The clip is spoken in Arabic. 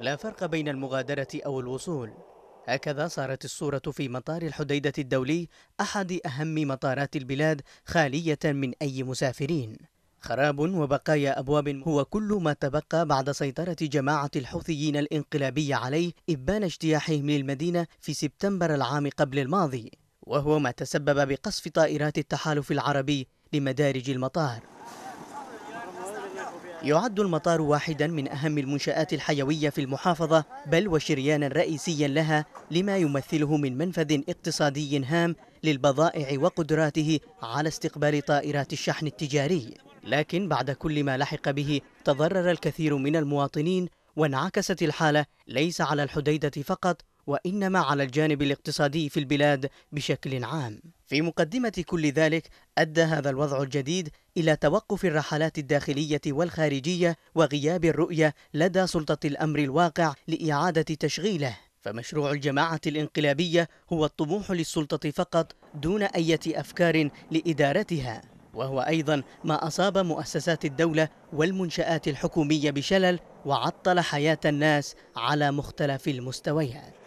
لا فرق بين المغادرة أو الوصول هكذا صارت الصورة في مطار الحديدة الدولي أحد أهم مطارات البلاد خالية من أي مسافرين خراب وبقايا أبواب هو كل ما تبقى بعد سيطرة جماعة الحوثيين الانقلابية عليه إبان اجتياحهم للمدينة في سبتمبر العام قبل الماضي وهو ما تسبب بقصف طائرات التحالف العربي لمدارج المطار يعد المطار واحدا من أهم المنشآت الحيوية في المحافظة بل وشريانا رئيسيا لها لما يمثله من منفذ اقتصادي هام للبضائع وقدراته على استقبال طائرات الشحن التجاري لكن بعد كل ما لحق به تضرر الكثير من المواطنين وانعكست الحالة ليس على الحديدة فقط وإنما على الجانب الاقتصادي في البلاد بشكل عام في مقدمة كل ذلك أدى هذا الوضع الجديد إلى توقف الرحلات الداخلية والخارجية وغياب الرؤية لدى سلطة الأمر الواقع لإعادة تشغيله فمشروع الجماعة الانقلابية هو الطموح للسلطة فقط دون اي أفكار لإدارتها وهو أيضا ما أصاب مؤسسات الدولة والمنشآت الحكومية بشلل وعطل حياة الناس على مختلف المستويات